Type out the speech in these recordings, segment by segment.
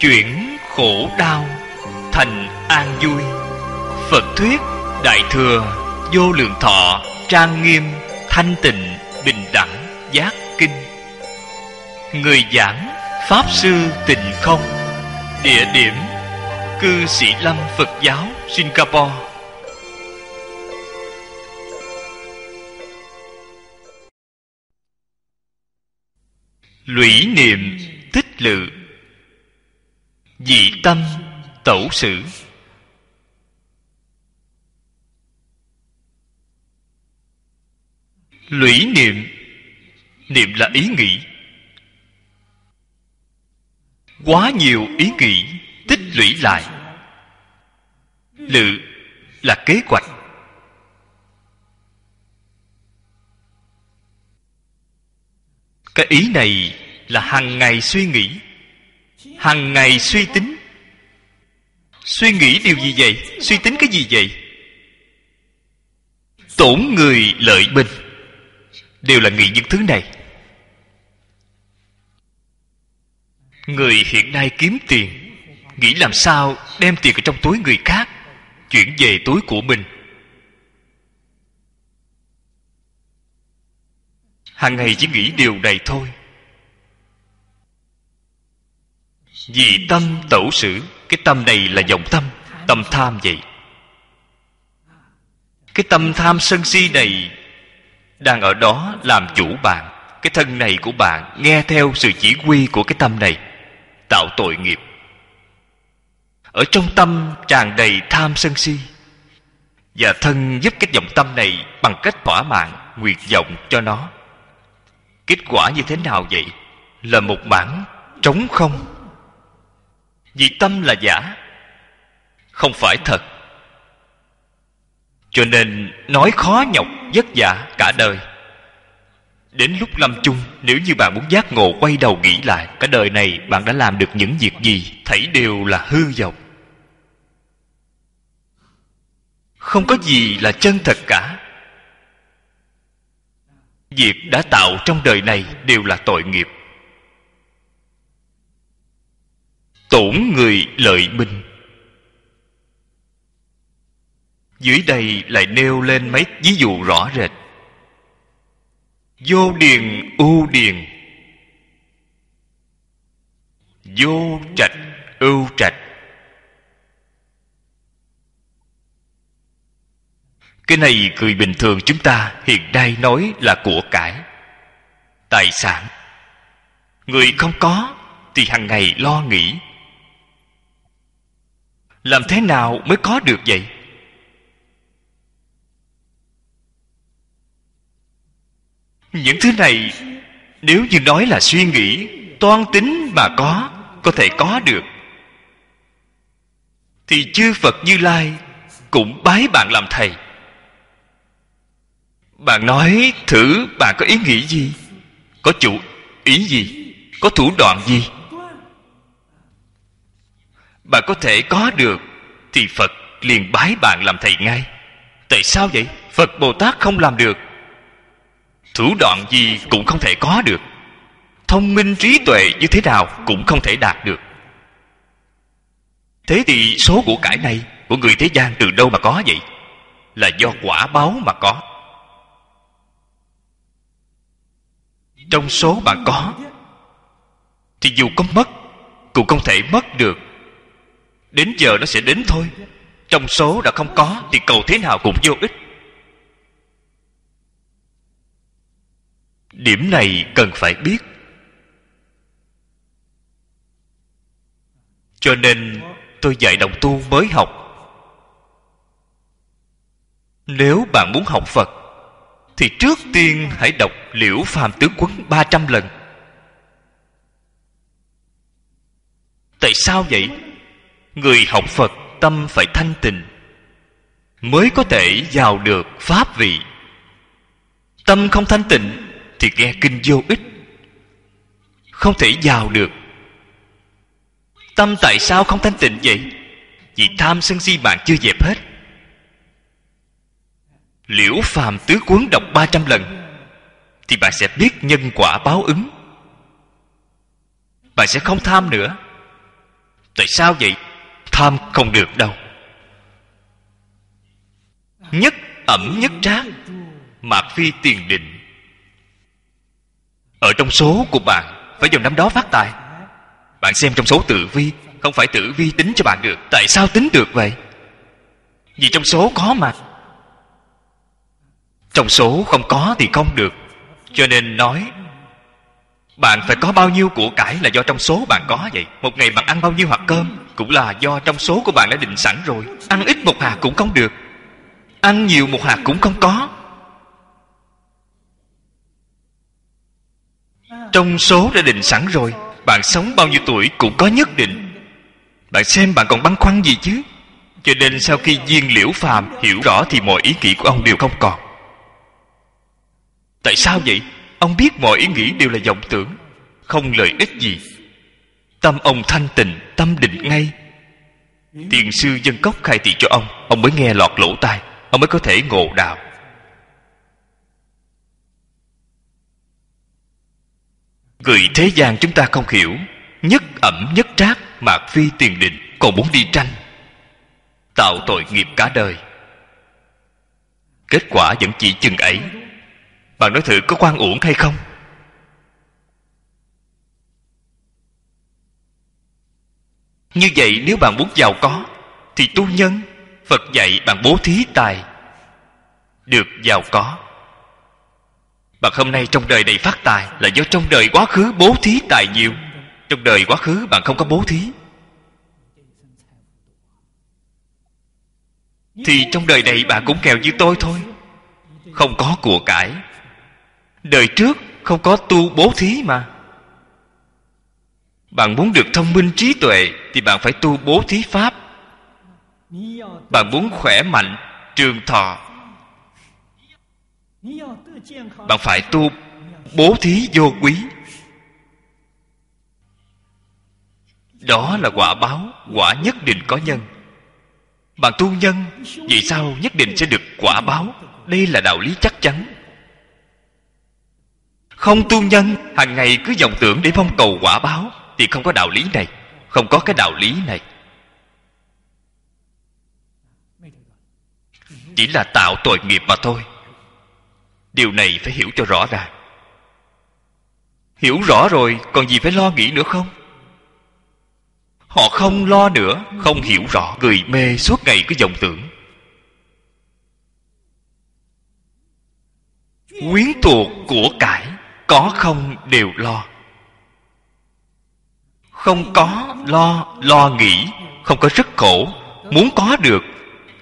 chuyển khổ đau thành an vui phật thuyết đại thừa vô lượng thọ trang nghiêm thanh tịnh bình đẳng giác kinh người giảng pháp sư tịnh không địa điểm cư sĩ lâm phật giáo singapore lũy niệm tích lự Dị tâm tẩu sử Lũy niệm Niệm là ý nghĩ Quá nhiều ý nghĩ tích lũy lại Lự là kế hoạch Cái ý này là hàng ngày suy nghĩ hằng ngày suy tính suy nghĩ điều gì vậy suy tính cái gì vậy tổn người lợi mình, đều là nghĩ những thứ này người hiện nay kiếm tiền nghĩ làm sao đem tiền ở trong túi người khác chuyển về túi của mình hàng ngày chỉ nghĩ điều này thôi Vì tâm tẩu sử Cái tâm này là dòng tâm Tâm tham vậy Cái tâm tham sân si này Đang ở đó làm chủ bạn Cái thân này của bạn Nghe theo sự chỉ huy của cái tâm này Tạo tội nghiệp Ở trong tâm tràn đầy tham sân si Và thân giúp cái dòng tâm này Bằng cách thỏa mạng nguyện vọng cho nó Kết quả như thế nào vậy? Là một bản trống không vì tâm là giả không phải thật cho nên nói khó nhọc vất vả cả đời đến lúc lâm chung nếu như bạn muốn giác ngộ quay đầu nghĩ lại cả đời này bạn đã làm được những việc gì thảy đều là hư vọng không có gì là chân thật cả việc đã tạo trong đời này đều là tội nghiệp tổn người lợi binh dưới đây lại nêu lên mấy ví dụ rõ rệt vô điền ưu điền vô trạch ưu trạch cái này cười bình thường chúng ta hiện nay nói là của cải tài sản người không có thì hàng ngày lo nghĩ làm thế nào mới có được vậy những thứ này nếu như nói là suy nghĩ toan tính mà có có thể có được thì chư phật như lai cũng bái bạn làm thầy bạn nói thử bạn có ý nghĩ gì có chủ ý gì có thủ đoạn gì bạn có thể có được Thì Phật liền bái bạn làm thầy ngay Tại sao vậy? Phật Bồ Tát không làm được Thủ đoạn gì cũng không thể có được Thông minh trí tuệ như thế nào cũng không thể đạt được Thế thì số của cải này Của người thế gian từ đâu mà có vậy? Là do quả báo mà có Trong số bạn có Thì dù có mất Cũng không thể mất được Đến giờ nó sẽ đến thôi Trong số đã không có Thì cầu thế nào cũng vô ích Điểm này cần phải biết Cho nên tôi dạy đồng tu mới học Nếu bạn muốn học Phật Thì trước tiên hãy đọc Liễu Phàm Tướng Quấn 300 lần Tại sao vậy? người học phật tâm phải thanh tịnh mới có thể vào được pháp vị tâm không thanh tịnh thì nghe kinh vô ích không thể vào được tâm tại sao không thanh tịnh vậy vì tham sân si bạn chưa dẹp hết liễu phàm tứ cuốn đọc 300 lần thì bạn sẽ biết nhân quả báo ứng bạn sẽ không tham nữa tại sao vậy Tham không được đâu Nhất ẩm nhất trác Mạc phi tiền định Ở trong số của bạn Phải dùng năm đó phát tài Bạn xem trong số tử vi Không phải tử vi tính cho bạn được Tại sao tính được vậy Vì trong số có mà Trong số không có thì không được Cho nên nói bạn phải có bao nhiêu của cải là do trong số bạn có vậy Một ngày bạn ăn bao nhiêu hạt cơm Cũng là do trong số của bạn đã định sẵn rồi Ăn ít một hạt cũng không được Ăn nhiều một hạt cũng không có Trong số đã định sẵn rồi Bạn sống bao nhiêu tuổi cũng có nhất định Bạn xem bạn còn băn khoăn gì chứ Cho nên sau khi viên liễu phàm Hiểu rõ thì mọi ý nghĩ của ông đều không còn Tại sao vậy Ông biết mọi ý nghĩ đều là vọng tưởng Không lợi ích gì Tâm ông thanh tịnh Tâm định ngay Tiền sư dân cốc khai thị cho ông Ông mới nghe lọt lỗ tai Ông mới có thể ngộ đạo Người thế gian chúng ta không hiểu Nhất ẩm nhất trác Mạc phi tiền định Còn muốn đi tranh Tạo tội nghiệp cả đời Kết quả vẫn chỉ chừng ấy bạn nói thử có quan uổng hay không như vậy nếu bạn muốn giàu có thì tu nhân phật dạy bạn bố thí tài được giàu có bạn hôm nay trong đời này phát tài là do trong đời quá khứ bố thí tài nhiều trong đời quá khứ bạn không có bố thí thì trong đời này bạn cũng nghèo như tôi thôi không có của cải đời trước không có tu bố thí mà bạn muốn được thông minh trí tuệ thì bạn phải tu bố thí pháp bạn muốn khỏe mạnh trường thọ bạn phải tu bố thí vô quý đó là quả báo quả nhất định có nhân bạn tu nhân vì sao nhất định sẽ được quả báo đây là đạo lý chắc chắn không tu nhân hàng ngày cứ vọng tưởng để mong cầu quả báo Thì không có đạo lý này Không có cái đạo lý này Chỉ là tạo tội nghiệp mà thôi Điều này phải hiểu cho rõ ràng Hiểu rõ rồi còn gì phải lo nghĩ nữa không Họ không lo nữa Không hiểu rõ Người mê suốt ngày cứ vọng tưởng Quyến thuộc của cải có không đều lo không có lo lo nghĩ không có rất khổ muốn có được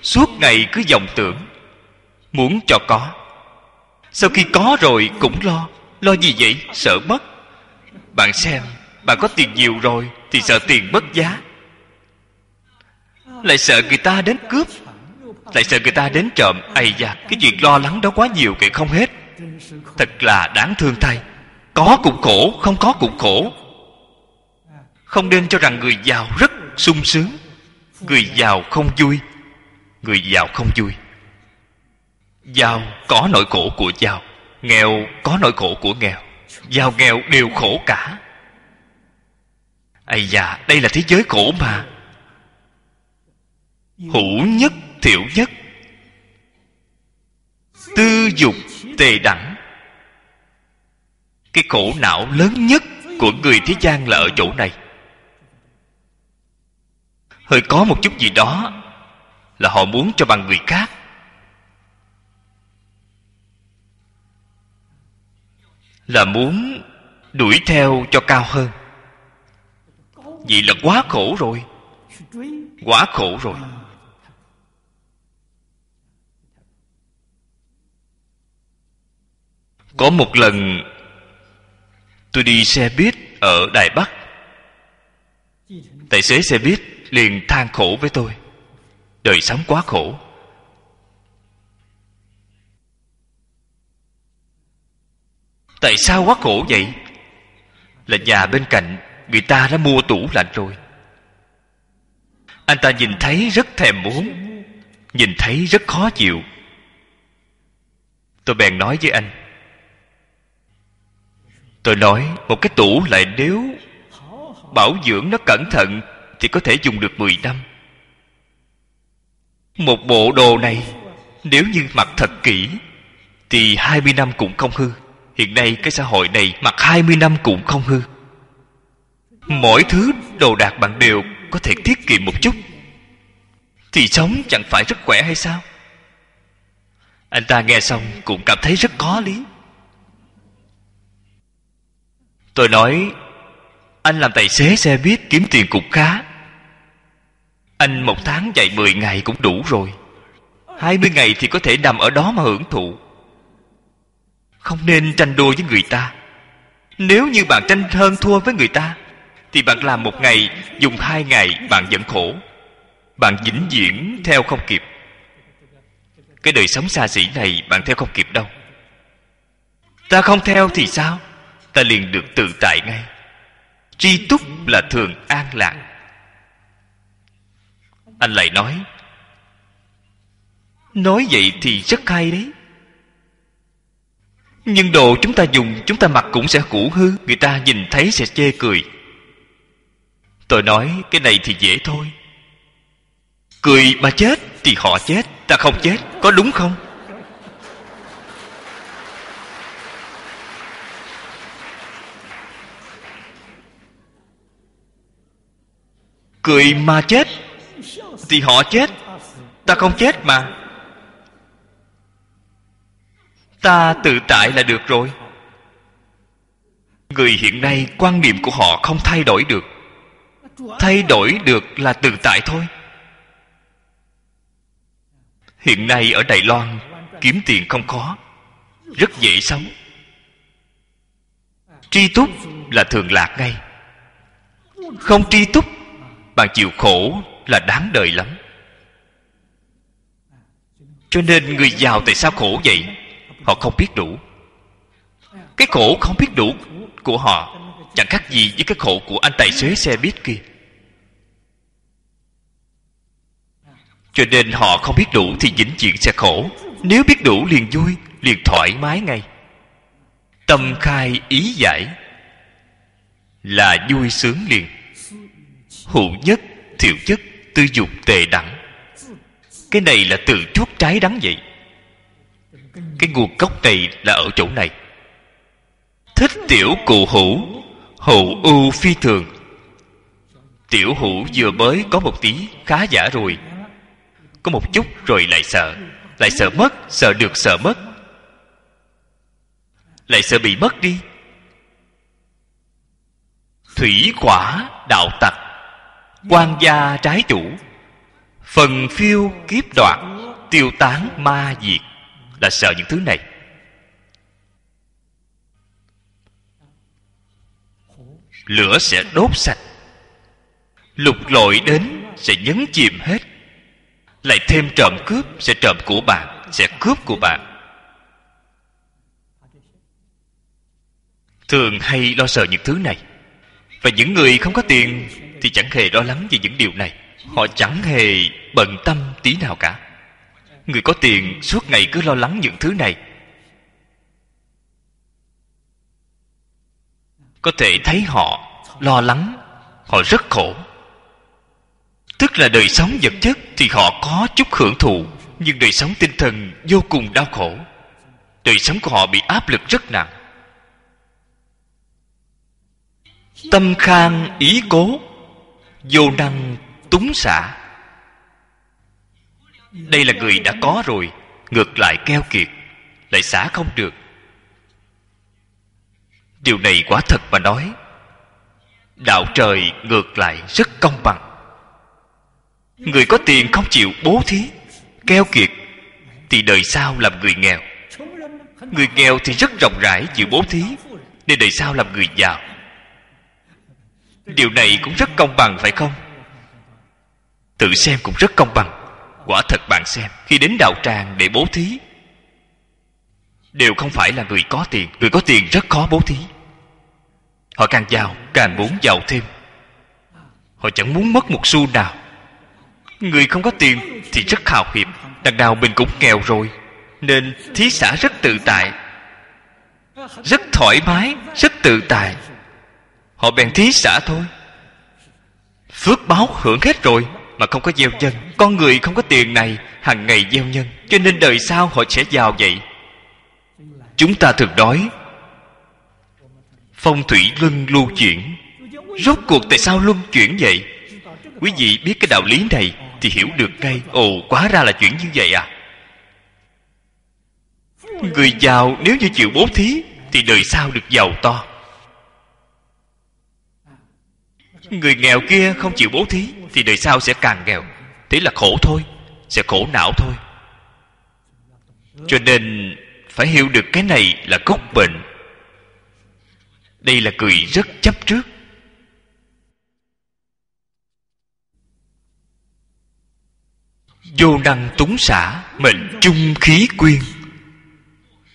suốt ngày cứ vọng tưởng muốn cho có sau khi có rồi cũng lo lo gì vậy sợ mất bạn xem bạn có tiền nhiều rồi thì sợ tiền mất giá lại sợ người ta đến cướp lại sợ người ta đến trộm ây da cái chuyện lo lắng đó quá nhiều kệ không hết thật là đáng thương thay có cũng khổ không có cũng khổ không nên cho rằng người giàu rất sung sướng người giàu không vui người giàu không vui giàu có nỗi khổ của giàu nghèo có nỗi khổ của nghèo giàu nghèo đều khổ cả ây già đây là thế giới khổ mà hữu nhất thiểu nhất tư dục tề đẳng cái khổ não lớn nhất của người thế gian là ở chỗ này hơi có một chút gì đó là họ muốn cho bằng người khác là muốn đuổi theo cho cao hơn vì là quá khổ rồi quá khổ rồi có một lần tôi đi xe buýt ở đài bắc tài xế xe buýt liền than khổ với tôi đời sống quá khổ tại sao quá khổ vậy là nhà bên cạnh người ta đã mua tủ lạnh rồi anh ta nhìn thấy rất thèm muốn nhìn thấy rất khó chịu tôi bèn nói với anh tôi nói một cái tủ lại nếu bảo dưỡng nó cẩn thận thì có thể dùng được 10 năm một bộ đồ này nếu như mặc thật kỹ thì 20 năm cũng không hư hiện nay cái xã hội này mặc 20 năm cũng không hư mỗi thứ đồ đạc bạn đều có thể tiết kiệm một chút thì sống chẳng phải rất khỏe hay sao anh ta nghe xong cũng cảm thấy rất có lý Tôi nói Anh làm tài xế xe buýt kiếm tiền cũng khá Anh một tháng chạy 10 ngày cũng đủ rồi 20 ngày thì có thể nằm ở đó mà hưởng thụ Không nên tranh đua với người ta Nếu như bạn tranh hơn thua với người ta Thì bạn làm một ngày Dùng hai ngày bạn vẫn khổ Bạn vĩnh viễn theo không kịp Cái đời sống xa xỉ này bạn theo không kịp đâu Ta không theo thì sao ta liền được tự tại ngay tri túc là thường an lạc anh lại nói nói vậy thì rất hay đấy nhưng đồ chúng ta dùng chúng ta mặc cũng sẽ cũ hư người ta nhìn thấy sẽ chê cười tôi nói cái này thì dễ thôi cười mà chết thì họ chết ta không chết có đúng không cười mà chết thì họ chết ta không chết mà ta tự tại là được rồi người hiện nay quan niệm của họ không thay đổi được thay đổi được là tự tại thôi hiện nay ở đài loan kiếm tiền không khó rất dễ sống tri túc là thường lạc ngay không tri túc bạn chịu khổ là đáng đời lắm cho nên người giàu tại sao khổ vậy họ không biết đủ cái khổ không biết đủ của họ chẳng khác gì với cái khổ của anh tài xế xe buýt kia cho nên họ không biết đủ thì dính chuyện sẽ khổ nếu biết đủ liền vui liền thoải mái ngay tâm khai ý giải là vui sướng liền hữu nhất thiểu nhất tư dục tề đẳng cái này là từ chuốc trái đắng vậy cái nguồn gốc này là ở chỗ này thích tiểu cụ hữu hữu ưu phi thường tiểu hữu vừa mới có một tí khá giả rồi có một chút rồi lại sợ lại sợ mất sợ được sợ mất lại sợ bị mất đi thủy quả đạo tặc quan gia trái chủ phần phiêu kiếp đoạt tiêu tán ma diệt là sợ những thứ này lửa sẽ đốt sạch lục lội đến sẽ nhấn chìm hết lại thêm trộm cướp sẽ trộm của bạn sẽ cướp của bạn thường hay lo sợ những thứ này và những người không có tiền thì chẳng hề lo lắng về những điều này họ chẳng hề bận tâm tí nào cả người có tiền suốt ngày cứ lo lắng những thứ này có thể thấy họ lo lắng họ rất khổ tức là đời sống vật chất thì họ có chút hưởng thụ nhưng đời sống tinh thần vô cùng đau khổ đời sống của họ bị áp lực rất nặng tâm khang ý cố vô năng túng xả đây là người đã có rồi ngược lại keo kiệt lại xả không được điều này quả thật mà nói đạo trời ngược lại rất công bằng người có tiền không chịu bố thí keo kiệt thì đời sau làm người nghèo người nghèo thì rất rộng rãi chịu bố thí nên đời sau làm người giàu điều này cũng rất công bằng phải không tự xem cũng rất công bằng quả thật bạn xem khi đến đạo tràng để bố thí đều không phải là người có tiền người có tiền rất khó bố thí họ càng giàu càng muốn giàu thêm họ chẳng muốn mất một xu nào người không có tiền thì rất hào hiệp đằng nào mình cũng nghèo rồi nên thí xã rất tự tại rất thoải mái rất tự tại Họ bèn thí xả thôi Phước báo hưởng hết rồi Mà không có gieo nhân Con người không có tiền này hàng ngày gieo nhân Cho nên đời sau họ sẽ giàu vậy Chúng ta thường đói Phong thủy luân lưu chuyển Rốt cuộc tại sao luân chuyển vậy Quý vị biết cái đạo lý này Thì hiểu được ngay Ồ quá ra là chuyện như vậy à Người giàu nếu như chịu bố thí Thì đời sau được giàu to Người nghèo kia không chịu bố thí Thì đời sau sẽ càng nghèo Thế là khổ thôi Sẽ khổ não thôi Cho nên Phải hiểu được cái này là gốc bệnh Đây là cười rất chấp trước Vô năng túng xả Mệnh chung khí quyên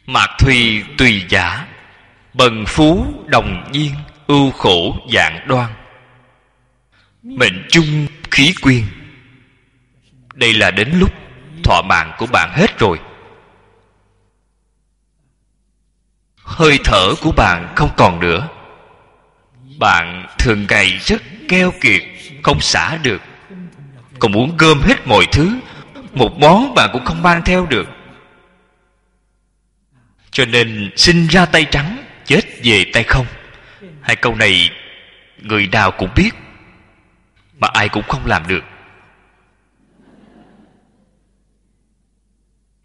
Mạc thùy tùy giả Bần phú đồng nhiên Ưu khổ dạng đoan mệnh chung khí quyên đây là đến lúc thọ mạng của bạn hết rồi hơi thở của bạn không còn nữa bạn thường ngày rất keo kiệt không xả được còn muốn gom hết mọi thứ một món bạn cũng không mang theo được cho nên sinh ra tay trắng chết về tay không hai câu này người nào cũng biết mà ai cũng không làm được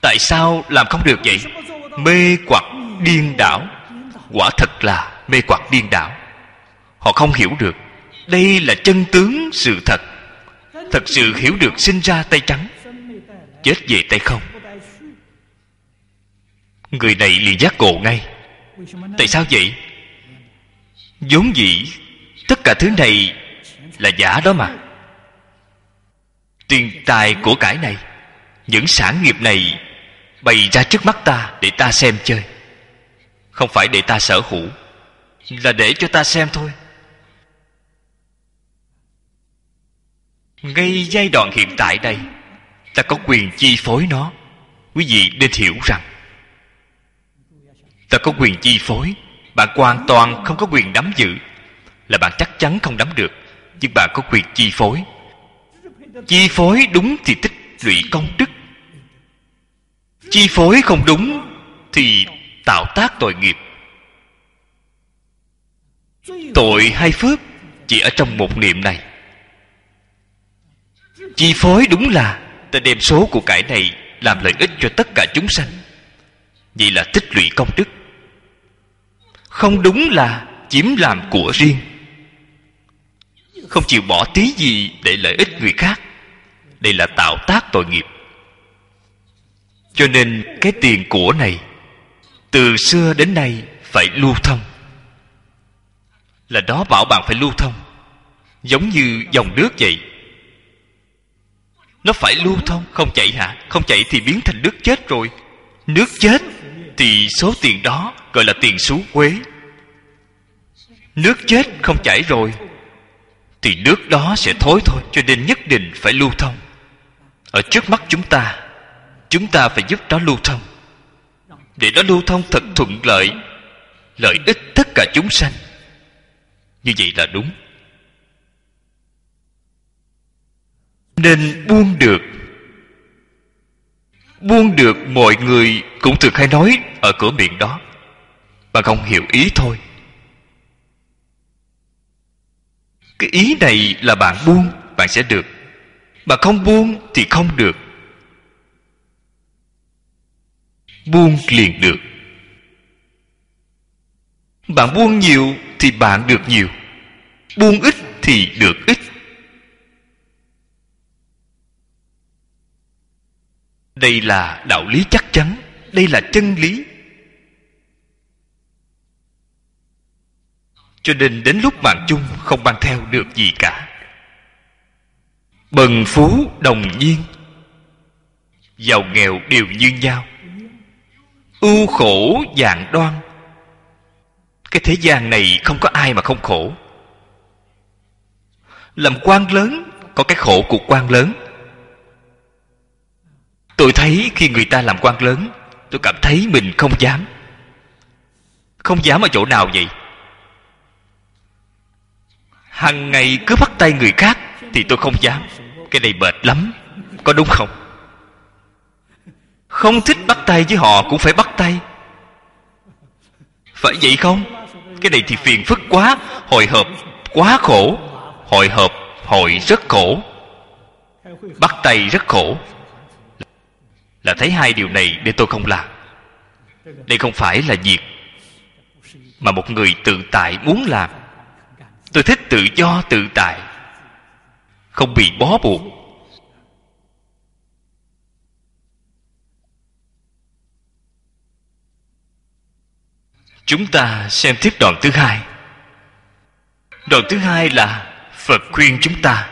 tại sao làm không được vậy mê quặc điên đảo quả thật là mê quặc điên đảo họ không hiểu được đây là chân tướng sự thật thật sự hiểu được sinh ra tay trắng chết về tay không người này liền giác ngộ ngay tại sao vậy vốn dĩ tất cả thứ này là giả đó mà tiền tài của cải này những sản nghiệp này bày ra trước mắt ta để ta xem chơi không phải để ta sở hữu là để cho ta xem thôi ngay giai đoạn hiện tại đây ta có quyền chi phối nó quý vị nên hiểu rằng ta có quyền chi phối bạn hoàn toàn không có quyền nắm giữ là bạn chắc chắn không nắm được nhưng bạn có quyền chi phối chi phối đúng thì tích lũy công đức chi phối không đúng thì tạo tác tội nghiệp tội hay phước chỉ ở trong một niệm này chi phối đúng là ta đem số của cải này làm lợi ích cho tất cả chúng sanh vậy là tích lũy công đức không đúng là chiếm làm của riêng không chịu bỏ tí gì để lợi ích người khác đây là tạo tác tội nghiệp cho nên cái tiền của này từ xưa đến nay phải lưu thông là đó bảo bạn phải lưu thông giống như dòng nước vậy nó phải lưu thông không chạy hả không chạy thì biến thành nước chết rồi nước chết thì số tiền đó gọi là tiền xú quế nước chết không chảy rồi thì nước đó sẽ thối thôi cho nên nhất định phải lưu thông ở trước mắt chúng ta chúng ta phải giúp nó lưu thông để nó lưu thông thật thuận lợi lợi ích tất cả chúng sanh như vậy là đúng nên buông được buông được mọi người cũng thường hay nói ở cửa miệng đó mà không hiểu ý thôi cái ý này là bạn buông bạn sẽ được mà không buông thì không được buông liền được bạn buông nhiều thì bạn được nhiều buông ít thì được ít đây là đạo lý chắc chắn đây là chân lý Cho nên đến lúc mạng chung không mang theo được gì cả Bần phú đồng nhiên Giàu nghèo đều như nhau Ưu khổ dạng đoan Cái thế gian này không có ai mà không khổ Làm quan lớn Có cái khổ của quan lớn Tôi thấy khi người ta làm quan lớn Tôi cảm thấy mình không dám Không dám ở chỗ nào vậy hằng ngày cứ bắt tay người khác thì tôi không dám cái này bệt lắm có đúng không không thích bắt tay với họ cũng phải bắt tay phải vậy không cái này thì phiền phức quá hồi hộp quá khổ hồi hộp hội rất khổ bắt tay rất khổ là thấy hai điều này để tôi không làm đây không phải là việc mà một người tự tại muốn làm tôi thích tự do tự tại không bị bó buộc chúng ta xem tiếp đoạn thứ hai đoạn thứ hai là phật khuyên chúng ta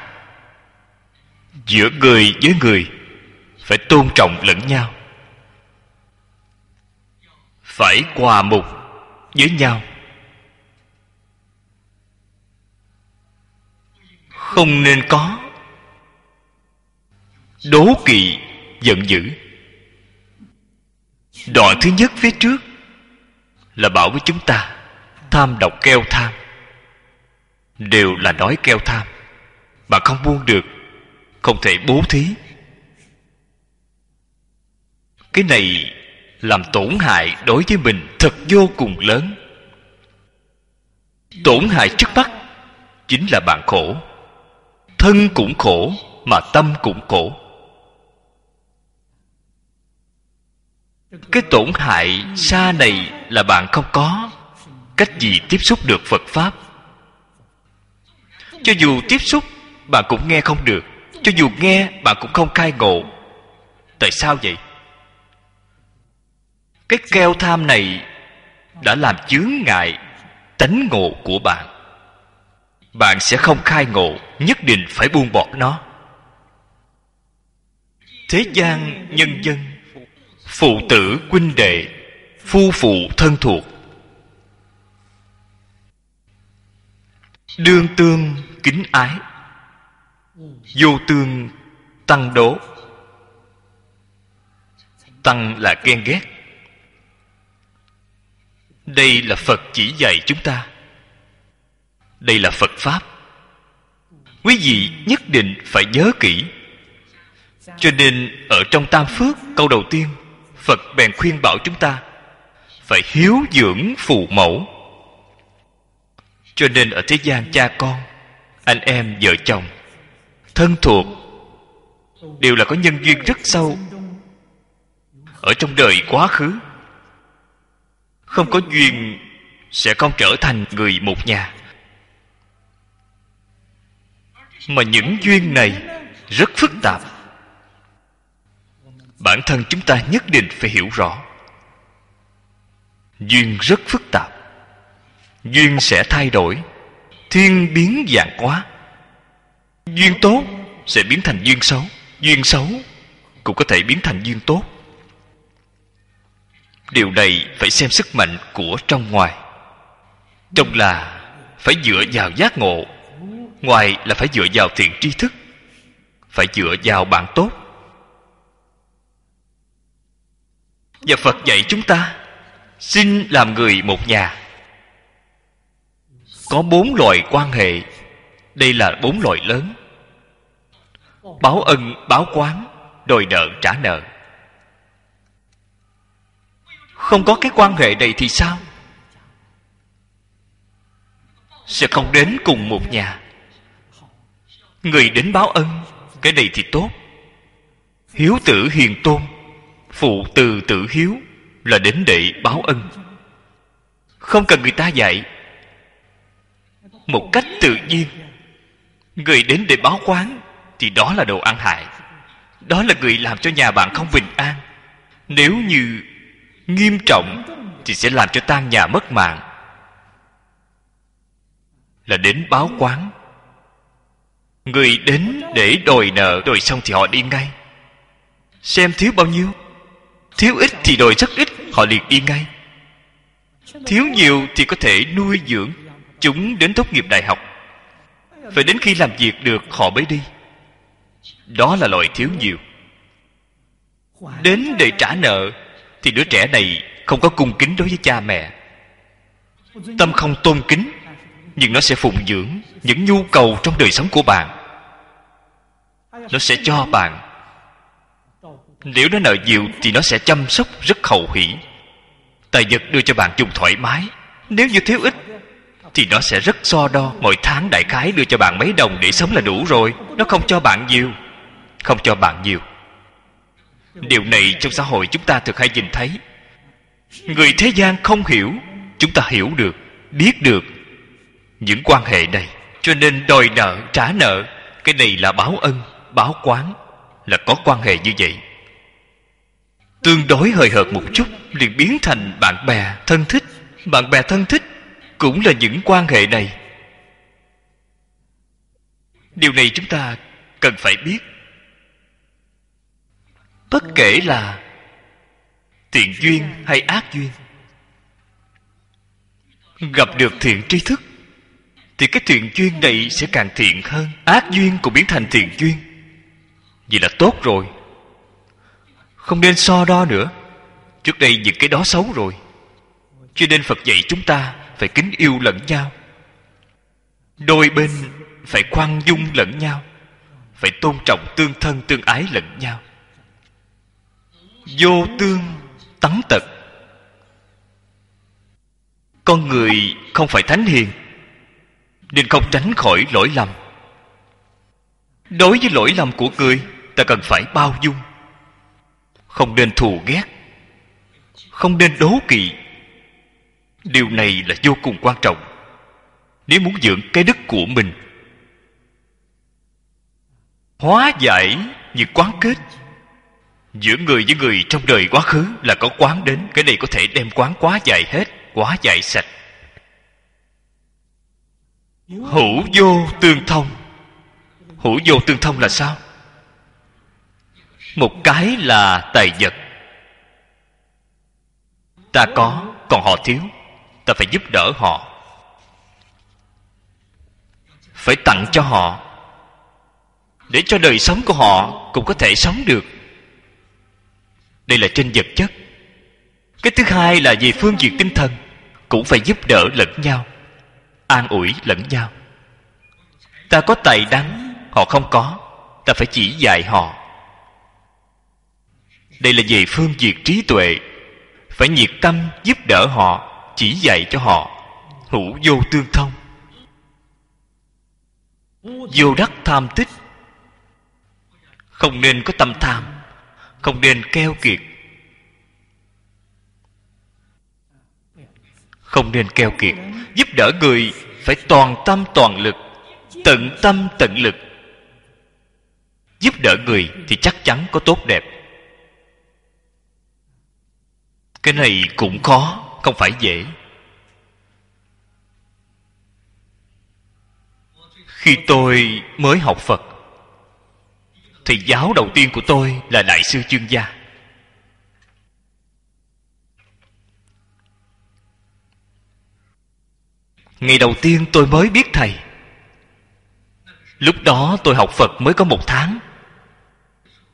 giữa người với người phải tôn trọng lẫn nhau phải hòa mục với nhau không nên có đố kỵ giận dữ đoạn thứ nhất phía trước là bảo với chúng ta tham độc keo tham đều là đói keo tham mà không buông được không thể bố thí cái này làm tổn hại đối với mình thật vô cùng lớn tổn hại trước mắt chính là bạn khổ thân cũng khổ mà tâm cũng khổ cái tổn hại xa này là bạn không có cách gì tiếp xúc được phật pháp cho dù tiếp xúc bạn cũng nghe không được cho dù nghe bạn cũng không khai ngộ tại sao vậy cái keo tham này đã làm chướng ngại tánh ngộ của bạn bạn sẽ không khai ngộ nhất định phải buông bỏ nó thế gian nhân dân phụ tử huynh đệ phu phụ thân thuộc đương tương kính ái vô tương tăng đố tăng là ghen ghét đây là phật chỉ dạy chúng ta đây là phật pháp quý vị nhất định phải nhớ kỹ cho nên ở trong tam phước câu đầu tiên phật bèn khuyên bảo chúng ta phải hiếu dưỡng phụ mẫu cho nên ở thế gian cha con anh em vợ chồng thân thuộc đều là có nhân duyên rất sâu ở trong đời quá khứ không có duyên sẽ không trở thành người một nhà mà những duyên này rất phức tạp bản thân chúng ta nhất định phải hiểu rõ duyên rất phức tạp duyên sẽ thay đổi thiên biến dạng quá duyên tốt sẽ biến thành duyên xấu duyên xấu cũng có thể biến thành duyên tốt điều này phải xem sức mạnh của trong ngoài trong là phải dựa vào giác ngộ ngoài là phải dựa vào thiện tri thức phải dựa vào bạn tốt và phật dạy chúng ta xin làm người một nhà có bốn loại quan hệ đây là bốn loại lớn báo ân báo quán đòi nợ trả nợ không có cái quan hệ này thì sao sẽ không đến cùng một nhà người đến báo ân cái này thì tốt hiếu tử hiền tôn phụ từ tử hiếu là đến để báo ân không cần người ta dạy một cách tự nhiên người đến để báo quán thì đó là đồ ăn hại đó là người làm cho nhà bạn không bình an nếu như nghiêm trọng thì sẽ làm cho tan nhà mất mạng là đến báo quán người đến để đòi nợ đòi xong thì họ đi ngay xem thiếu bao nhiêu thiếu ít thì đòi rất ít họ liền đi ngay thiếu nhiều thì có thể nuôi dưỡng chúng đến tốt nghiệp đại học phải đến khi làm việc được họ mới đi đó là loại thiếu nhiều đến để trả nợ thì đứa trẻ này không có cung kính đối với cha mẹ tâm không tôn kính nhưng nó sẽ phụng dưỡng những nhu cầu trong đời sống của bạn nó sẽ cho bạn nếu nó nợ nhiều thì nó sẽ chăm sóc rất hậu hỷ tài vật đưa cho bạn dùng thoải mái nếu như thiếu ít thì nó sẽ rất so đo mỗi tháng đại khái đưa cho bạn mấy đồng để sống là đủ rồi nó không cho bạn nhiều không cho bạn nhiều điều này trong xã hội chúng ta thực hay nhìn thấy người thế gian không hiểu chúng ta hiểu được biết được những quan hệ này cho nên đòi nợ trả nợ cái này là báo ân báo quán là có quan hệ như vậy tương đối hời hợt một chút liền biến thành bạn bè thân thích bạn bè thân thích cũng là những quan hệ này điều này chúng ta cần phải biết bất kể là thiện duyên hay ác duyên gặp được thiện tri thức thì cái thiện duyên này sẽ càng thiện hơn ác duyên cũng biến thành thiện duyên Vậy là tốt rồi Không nên so đo nữa Trước đây những cái đó xấu rồi Cho nên Phật dạy chúng ta Phải kính yêu lẫn nhau Đôi bên phải khoan dung lẫn nhau Phải tôn trọng tương thân tương ái lẫn nhau Vô tương tánh tật Con người không phải thánh hiền Nên không tránh khỏi lỗi lầm Đối với lỗi lầm của người ta cần phải bao dung không nên thù ghét không nên đố kỵ điều này là vô cùng quan trọng nếu muốn dưỡng cái đức của mình hóa giải những quán kết giữa người với người trong đời quá khứ là có quán đến cái này có thể đem quán quá dài hết quá dài sạch hữu vô tương thông hữu vô tương thông là sao một cái là tài vật ta có còn họ thiếu ta phải giúp đỡ họ phải tặng cho họ để cho đời sống của họ cũng có thể sống được đây là trên vật chất cái thứ hai là về phương diện tinh thần cũng phải giúp đỡ lẫn nhau an ủi lẫn nhau ta có tài đắng họ không có ta phải chỉ dạy họ đây là về phương diệt trí tuệ phải nhiệt tâm giúp đỡ họ chỉ dạy cho họ hữu vô tương thông vô đắc tham tích không nên có tâm tham không nên keo kiệt không nên keo kiệt giúp đỡ người phải toàn tâm toàn lực tận tâm tận lực giúp đỡ người thì chắc chắn có tốt đẹp cái này cũng khó không phải dễ khi tôi mới học phật thì giáo đầu tiên của tôi là đại sư chuyên gia ngày đầu tiên tôi mới biết thầy lúc đó tôi học phật mới có một tháng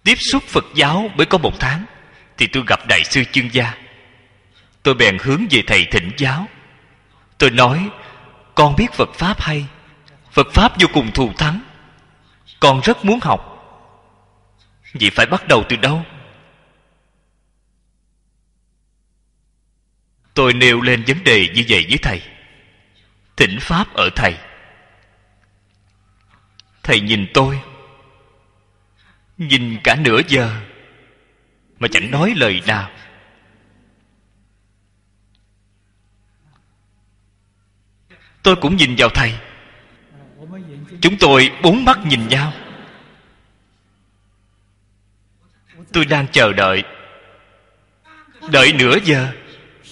tiếp xúc phật giáo mới có một tháng thì tôi gặp đại sư chuyên gia tôi bèn hướng về thầy thỉnh giáo tôi nói con biết phật pháp hay phật pháp vô cùng thù thắng con rất muốn học vậy phải bắt đầu từ đâu tôi nêu lên vấn đề như vậy với thầy thỉnh pháp ở thầy thầy nhìn tôi nhìn cả nửa giờ mà chẳng nói lời nào tôi cũng nhìn vào thầy chúng tôi bốn mắt nhìn nhau tôi đang chờ đợi đợi nửa giờ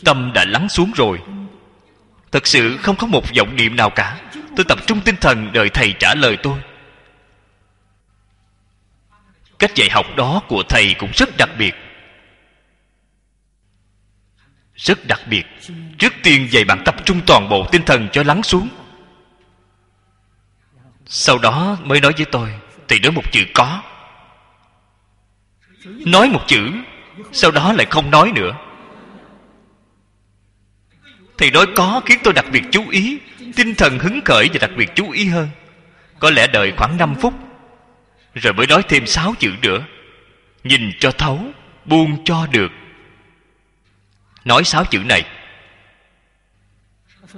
tâm đã lắng xuống rồi thật sự không có một vọng niệm nào cả tôi tập trung tinh thần đợi thầy trả lời tôi cách dạy học đó của thầy cũng rất đặc biệt rất đặc biệt trước tiên vậy bạn tập trung toàn bộ tinh thần cho lắng xuống sau đó mới nói với tôi thì nói một chữ có nói một chữ sau đó lại không nói nữa thì nói có khiến tôi đặc biệt chú ý tinh thần hứng khởi và đặc biệt chú ý hơn có lẽ đợi khoảng 5 phút rồi mới nói thêm 6 chữ nữa nhìn cho thấu buông cho được nói sáu chữ này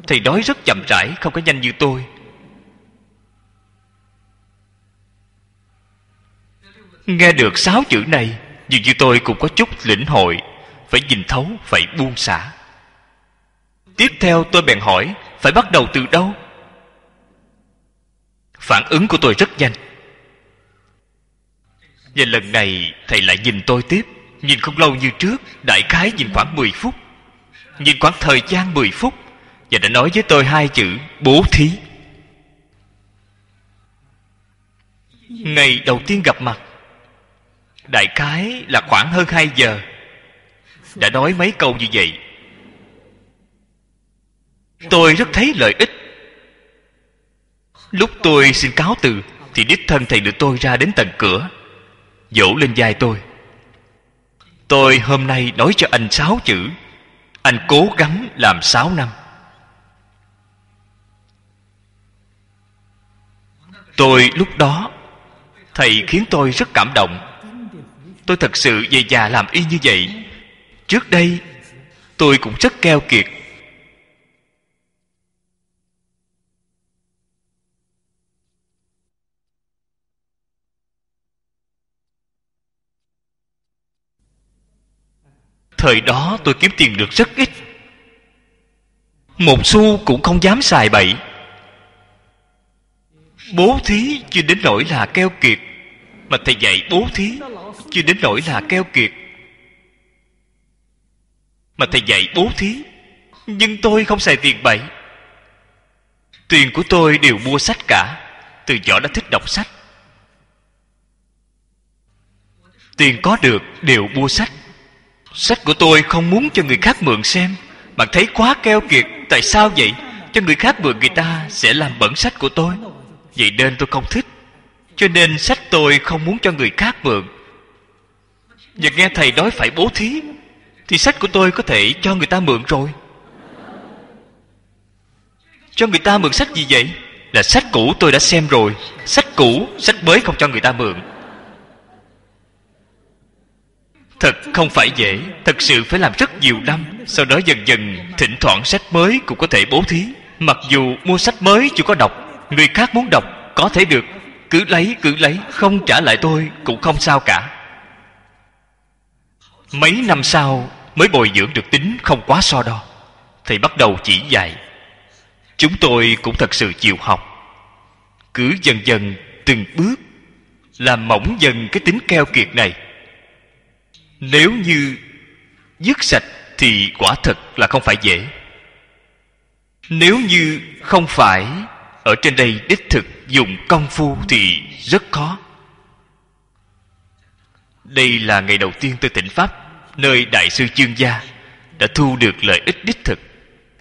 thầy nói rất chậm rãi không có nhanh như tôi nghe được sáu chữ này dường như tôi cũng có chút lĩnh hội phải nhìn thấu phải buông xả tiếp theo tôi bèn hỏi phải bắt đầu từ đâu phản ứng của tôi rất nhanh và lần này thầy lại nhìn tôi tiếp Nhìn không lâu như trước Đại khái nhìn khoảng 10 phút Nhìn khoảng thời gian 10 phút Và đã nói với tôi hai chữ Bố thí Ngày đầu tiên gặp mặt Đại khái là khoảng hơn 2 giờ Đã nói mấy câu như vậy Tôi rất thấy lợi ích Lúc tôi xin cáo từ Thì đích thân thầy đưa tôi ra đến tận cửa Dỗ lên vai tôi tôi hôm nay nói cho anh sáu chữ anh cố gắng làm sáu năm tôi lúc đó thầy khiến tôi rất cảm động tôi thật sự về già làm y như vậy trước đây tôi cũng rất keo kiệt Thời đó tôi kiếm tiền được rất ít Một xu cũng không dám xài bậy Bố thí chưa đến nỗi là keo kiệt Mà thầy dạy bố thí Chưa đến nỗi là keo kiệt Mà thầy dạy bố thí Nhưng tôi không xài tiền bậy Tiền của tôi đều mua sách cả Từ nhỏ đã thích đọc sách Tiền có được đều mua sách Sách của tôi không muốn cho người khác mượn xem Bạn thấy quá keo kiệt Tại sao vậy Cho người khác mượn người ta sẽ làm bẩn sách của tôi Vậy nên tôi không thích Cho nên sách tôi không muốn cho người khác mượn Và nghe thầy nói phải bố thí Thì sách của tôi có thể cho người ta mượn rồi Cho người ta mượn sách gì vậy Là sách cũ tôi đã xem rồi Sách cũ, sách mới không cho người ta mượn thật không phải dễ thật sự phải làm rất nhiều năm sau đó dần dần thỉnh thoảng sách mới cũng có thể bố thí mặc dù mua sách mới chưa có đọc người khác muốn đọc có thể được cứ lấy cứ lấy không trả lại tôi cũng không sao cả mấy năm sau mới bồi dưỡng được tính không quá so đo thầy bắt đầu chỉ dạy chúng tôi cũng thật sự chịu học cứ dần dần từng bước làm mỏng dần cái tính keo kiệt này nếu như dứt sạch thì quả thật là không phải dễ nếu như không phải ở trên đây đích thực dùng công phu thì rất khó đây là ngày đầu tiên tôi tỉnh pháp nơi đại sư chương gia đã thu được lợi ích đích thực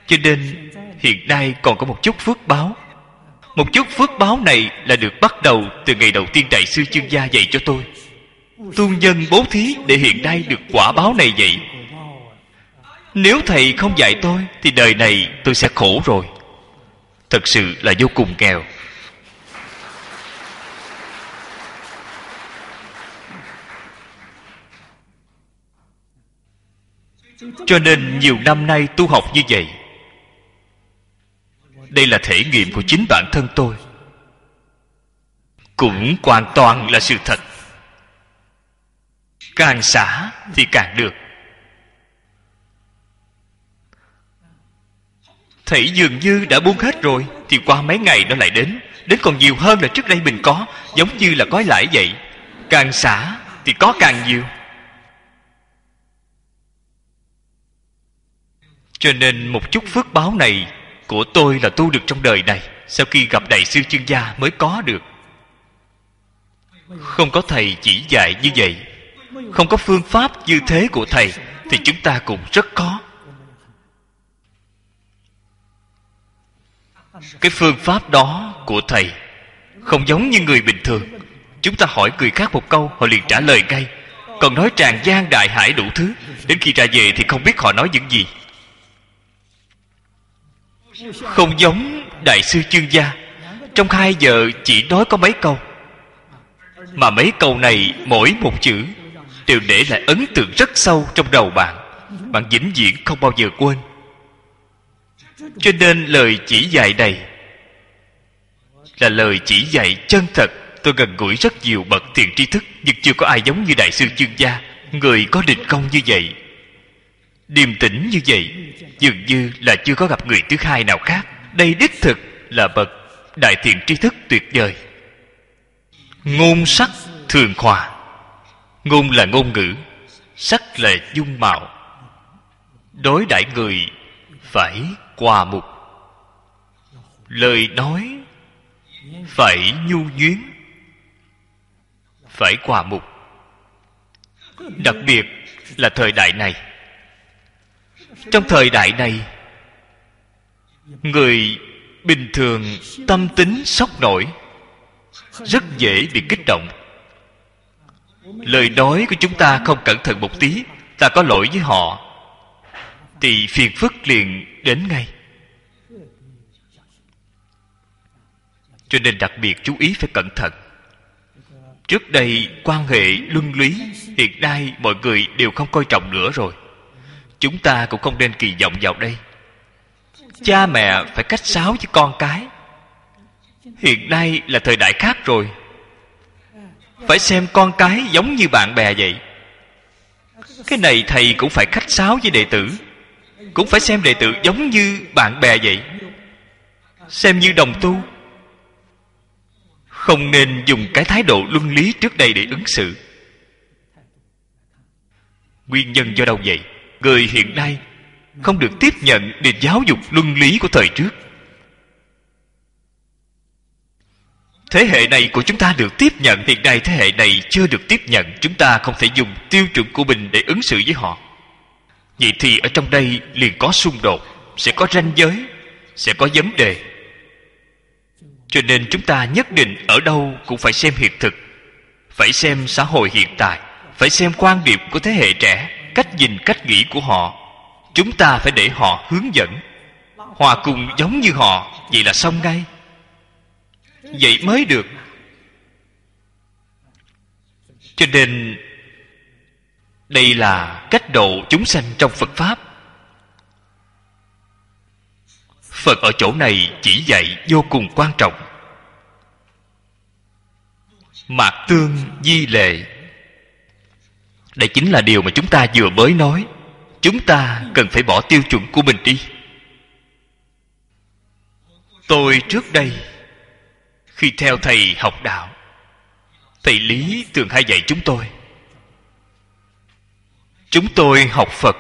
cho nên hiện nay còn có một chút phước báo một chút phước báo này là được bắt đầu từ ngày đầu tiên đại sư chương gia dạy cho tôi tuôn dân bố thí để hiện nay được quả báo này vậy nếu thầy không dạy tôi thì đời này tôi sẽ khổ rồi thật sự là vô cùng nghèo cho nên nhiều năm nay tu học như vậy đây là thể nghiệm của chính bản thân tôi cũng hoàn toàn là sự thật càng xả thì càng được Thảy dường như đã buông hết rồi Thì qua mấy ngày nó lại đến Đến còn nhiều hơn là trước đây mình có Giống như là có lãi vậy Càng xả thì có càng nhiều Cho nên một chút phước báo này Của tôi là tu được trong đời này Sau khi gặp đại sư chuyên gia mới có được Không có thầy chỉ dạy như vậy không có phương pháp như thế của thầy thì chúng ta cũng rất khó cái phương pháp đó của thầy không giống như người bình thường chúng ta hỏi người khác một câu họ liền trả lời ngay còn nói tràn gian đại hải đủ thứ đến khi ra về thì không biết họ nói những gì không giống đại sư chương gia trong hai giờ chỉ nói có mấy câu mà mấy câu này mỗi một chữ đều để lại ấn tượng rất sâu trong đầu bạn bạn vĩnh viễn không bao giờ quên cho nên lời chỉ dạy này là lời chỉ dạy chân thật tôi gần gũi rất nhiều bậc thiền tri thức nhưng chưa có ai giống như đại sư chương gia người có định công như vậy điềm tĩnh như vậy dường như là chưa có gặp người thứ hai nào khác đây đích thực là bậc đại thiền tri thức tuyệt vời ngôn sắc thường hòa ngôn là ngôn ngữ sắc là dung mạo đối đãi người phải hòa mục lời nói phải nhu nhuyến phải hòa mục đặc biệt là thời đại này trong thời đại này người bình thường tâm tính sốc nổi rất dễ bị kích động lời nói của chúng ta không cẩn thận một tí ta có lỗi với họ thì phiền phức liền đến ngay cho nên đặc biệt chú ý phải cẩn thận trước đây quan hệ luân lý hiện nay mọi người đều không coi trọng nữa rồi chúng ta cũng không nên kỳ vọng vào đây cha mẹ phải cách sáo với con cái hiện nay là thời đại khác rồi phải xem con cái giống như bạn bè vậy cái này thầy cũng phải khách sáo với đệ tử cũng phải xem đệ tử giống như bạn bè vậy xem như đồng tu không nên dùng cái thái độ luân lý trước đây để ứng xử nguyên nhân do đâu vậy người hiện nay không được tiếp nhận nền giáo dục luân lý của thời trước Thế hệ này của chúng ta được tiếp nhận Hiện nay thế hệ này chưa được tiếp nhận Chúng ta không thể dùng tiêu chuẩn của mình để ứng xử với họ Vậy thì ở trong đây liền có xung đột Sẽ có ranh giới Sẽ có vấn đề Cho nên chúng ta nhất định ở đâu cũng phải xem hiện thực Phải xem xã hội hiện tại Phải xem quan điểm của thế hệ trẻ Cách nhìn cách nghĩ của họ Chúng ta phải để họ hướng dẫn Hòa cùng giống như họ Vậy là xong ngay vậy mới được cho nên đây là cách độ chúng sanh trong phật pháp phật ở chỗ này chỉ dạy vô cùng quan trọng mạc tương di lệ đây chính là điều mà chúng ta vừa mới nói chúng ta cần phải bỏ tiêu chuẩn của mình đi tôi trước đây khi theo thầy học đạo thầy lý thường hay dạy chúng tôi chúng tôi học phật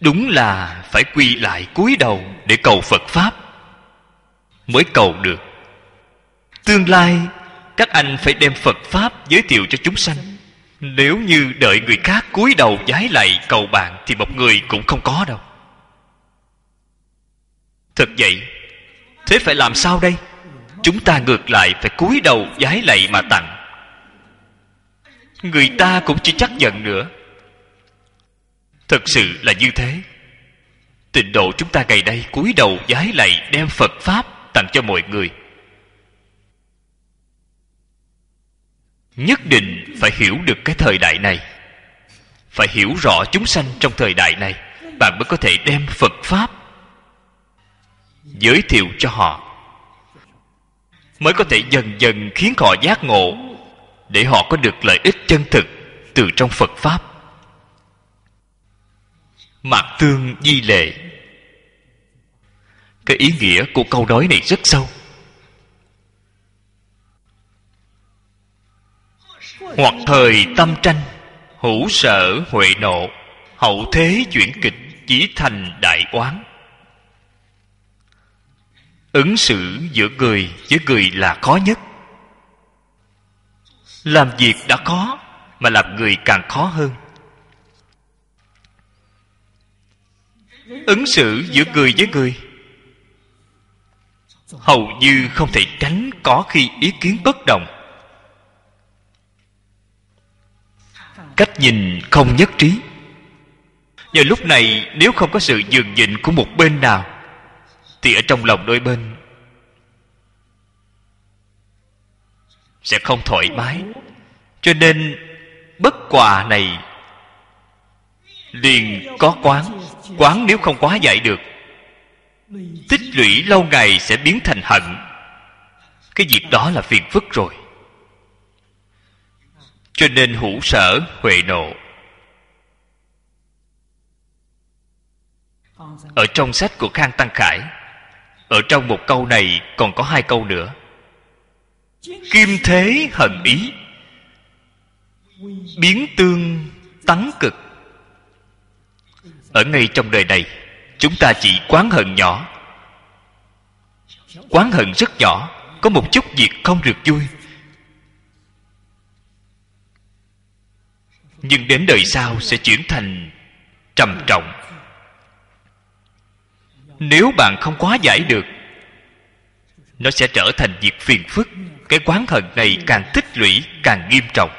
đúng là phải quy lại cúi đầu để cầu phật pháp mới cầu được tương lai các anh phải đem phật pháp giới thiệu cho chúng sanh nếu như đợi người khác cúi đầu giái lại cầu bạn thì một người cũng không có đâu thật vậy thế phải làm sao đây chúng ta ngược lại phải cúi đầu giái lạy mà tặng người ta cũng chưa chắc giận nữa thật sự là như thế tịnh độ chúng ta ngày đây cúi đầu giái lạy đem phật pháp tặng cho mọi người nhất định phải hiểu được cái thời đại này phải hiểu rõ chúng sanh trong thời đại này bạn mới có thể đem phật pháp giới thiệu cho họ mới có thể dần dần khiến họ giác ngộ để họ có được lợi ích chân thực từ trong phật pháp mạc tương di lệ cái ý nghĩa của câu nói này rất sâu hoặc thời tâm tranh hữu sở huệ nộ hậu thế chuyển kịch chỉ thành đại oán ứng xử giữa người với người là khó nhất làm việc đã khó mà làm người càng khó hơn ứng xử giữa người với người hầu như không thể tránh có khi ý kiến bất đồng cách nhìn không nhất trí vào lúc này nếu không có sự dường nhịn của một bên nào thì ở trong lòng đôi bên sẽ không thoải mái cho nên bất quà này liền có quán quán nếu không quá giải được tích lũy lâu ngày sẽ biến thành hận cái việc đó là phiền phức rồi cho nên hữu sở huệ nộ ở trong sách của khang tăng khải ở trong một câu này còn có hai câu nữa kim thế hận ý biến tương tấn cực ở ngay trong đời này chúng ta chỉ quán hận nhỏ quán hận rất nhỏ có một chút việc không được vui nhưng đến đời sau sẽ chuyển thành trầm trọng nếu bạn không quá giải được nó sẽ trở thành việc phiền phức cái quán hận này càng tích lũy càng nghiêm trọng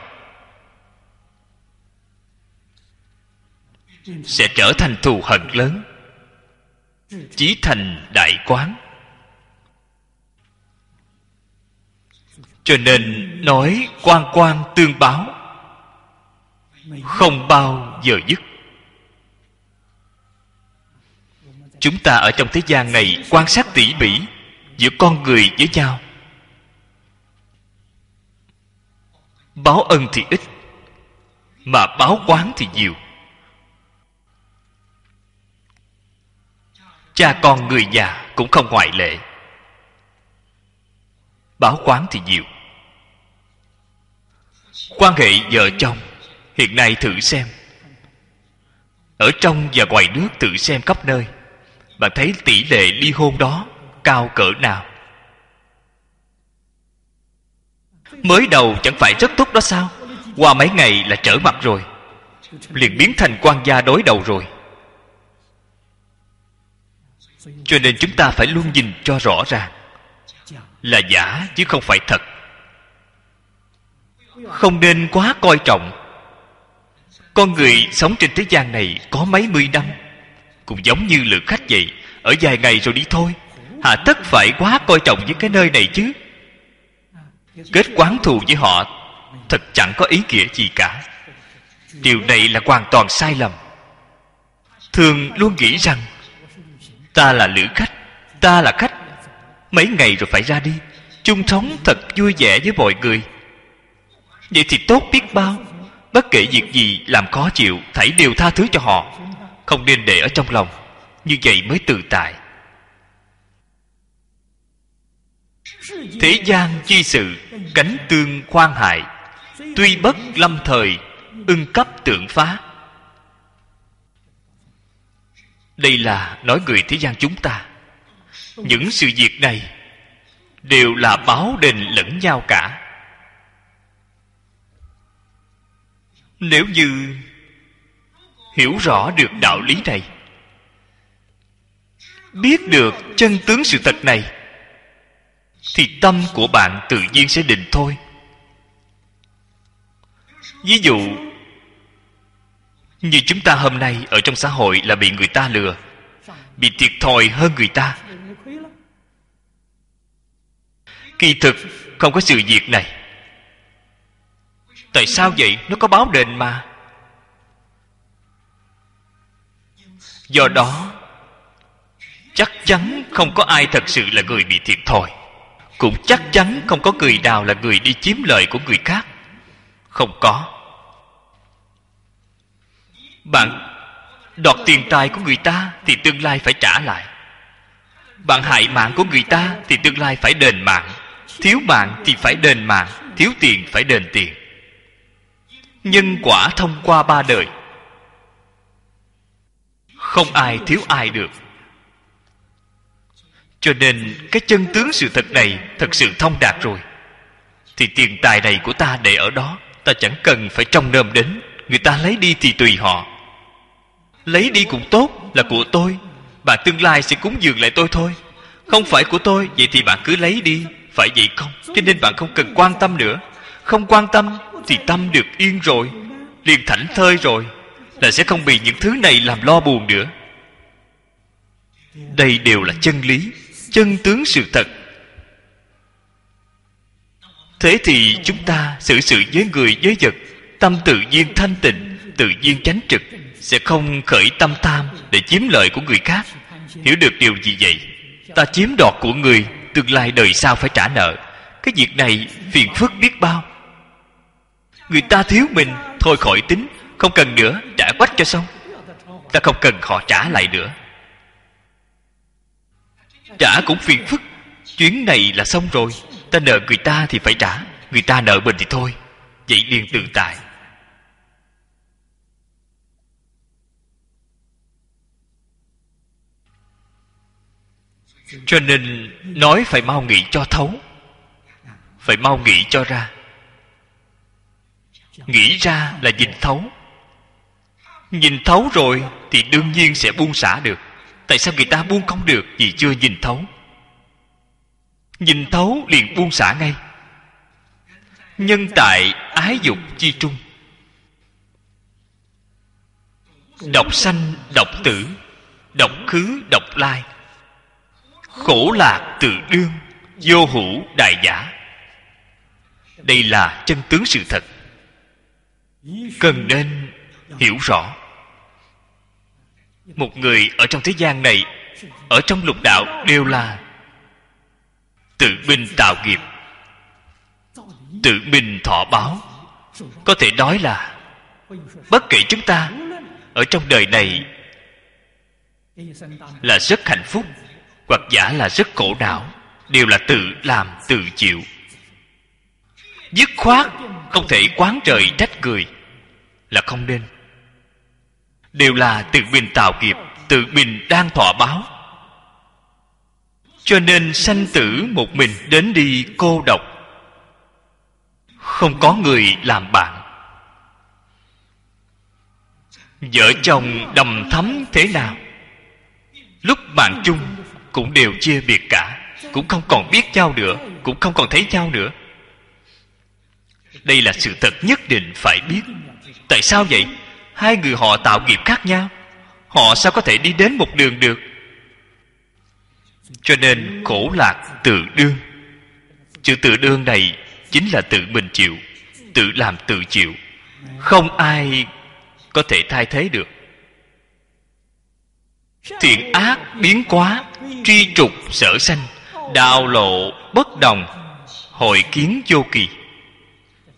sẽ trở thành thù hận lớn chí thành đại quán cho nên nói quan quan tương báo không bao giờ dứt chúng ta ở trong thế gian này quan sát tỉ mỉ giữa con người với nhau báo ân thì ít mà báo quán thì nhiều cha con người già cũng không ngoại lệ báo quán thì nhiều quan hệ vợ chồng hiện nay thử xem ở trong và ngoài nước tự xem khắp nơi bạn thấy tỷ lệ ly hôn đó cao cỡ nào mới đầu chẳng phải rất tốt đó sao qua mấy ngày là trở mặt rồi liền biến thành quan gia đối đầu rồi cho nên chúng ta phải luôn nhìn cho rõ ràng là giả chứ không phải thật không nên quá coi trọng con người sống trên thế gian này có mấy mươi năm cũng giống như lượng khách vậy Ở vài ngày rồi đi thôi Hà tất phải quá coi trọng những cái nơi này chứ Kết quán thù với họ Thật chẳng có ý nghĩa gì cả Điều này là hoàn toàn sai lầm Thường luôn nghĩ rằng Ta là lữ khách Ta là khách Mấy ngày rồi phải ra đi chung sống thật vui vẻ với mọi người vậy thì tốt biết bao bất kể việc gì làm khó chịu thảy đều tha thứ cho họ không nên để ở trong lòng như vậy mới tự tại thế gian chi sự cánh tương khoan hại tuy bất lâm thời ưng cấp tượng phá đây là nói người thế gian chúng ta những sự việc này đều là báo đền lẫn nhau cả nếu như hiểu rõ được đạo lý này biết được chân tướng sự thật này thì tâm của bạn tự nhiên sẽ định thôi ví dụ như chúng ta hôm nay ở trong xã hội là bị người ta lừa bị thiệt thòi hơn người ta kỳ thực không có sự việc này tại sao vậy nó có báo đền mà do đó chắc chắn không có ai thật sự là người bị thiệt thòi cũng chắc chắn không có người nào là người đi chiếm lợi của người khác không có bạn đoạt tiền tài của người ta thì tương lai phải trả lại bạn hại mạng của người ta thì tương lai phải đền mạng thiếu mạng thì phải đền mạng thiếu tiền phải đền tiền nhân quả thông qua ba đời không ai thiếu ai được cho nên cái chân tướng sự thật này thật sự thông đạt rồi thì tiền tài này của ta để ở đó ta chẳng cần phải trông nom đến người ta lấy đi thì tùy họ lấy đi cũng tốt là của tôi bà tương lai sẽ cúng dường lại tôi thôi không phải của tôi vậy thì bạn cứ lấy đi phải vậy không cho nên bạn không cần quan tâm nữa không quan tâm thì tâm được yên rồi liền thảnh thơi rồi là sẽ không bị những thứ này làm lo buồn nữa đây đều là chân lý chân tướng sự thật thế thì chúng ta xử sự với người với vật tâm tự nhiên thanh tịnh tự nhiên chánh trực sẽ không khởi tâm tham để chiếm lợi của người khác hiểu được điều gì vậy ta chiếm đoạt của người tương lai đời sau phải trả nợ cái việc này phiền phức biết bao người ta thiếu mình thôi khỏi tính không cần nữa trả quách cho xong Ta không cần họ trả lại nữa Trả cũng phiền phức Chuyến này là xong rồi Ta nợ người ta thì phải trả Người ta nợ mình thì thôi Vậy liền tự tại Cho nên nói phải mau nghĩ cho thấu Phải mau nghĩ cho ra Nghĩ ra là nhìn thấu Nhìn thấu rồi thì đương nhiên sẽ buông xả được Tại sao người ta buông không được vì chưa nhìn thấu Nhìn thấu liền buông xả ngay Nhân tại ái dục chi trung Độc sanh, độc tử Độc khứ, độc lai Khổ lạc tự đương Vô hữu đại giả Đây là chân tướng sự thật Cần nên hiểu rõ một người ở trong thế gian này ở trong lục đạo đều là tự mình tạo nghiệp tự mình thọ báo có thể nói là bất kể chúng ta ở trong đời này là rất hạnh phúc hoặc giả là rất khổ não đều là tự làm tự chịu dứt khoát không thể quán trời trách người là không nên đều là tự mình tạo nghiệp tự mình đang thọ báo cho nên sanh tử một mình đến đi cô độc không có người làm bạn vợ chồng đầm thắm thế nào lúc bạn chung cũng đều chia biệt cả cũng không còn biết nhau nữa cũng không còn thấy nhau nữa đây là sự thật nhất định phải biết tại sao vậy hai người họ tạo nghiệp khác nhau họ sao có thể đi đến một đường được cho nên khổ lạc tự đương chữ tự đương này chính là tự mình chịu tự làm tự chịu không ai có thể thay thế được thiện ác biến quá truy trục sở sanh đạo lộ bất đồng hội kiến vô kỳ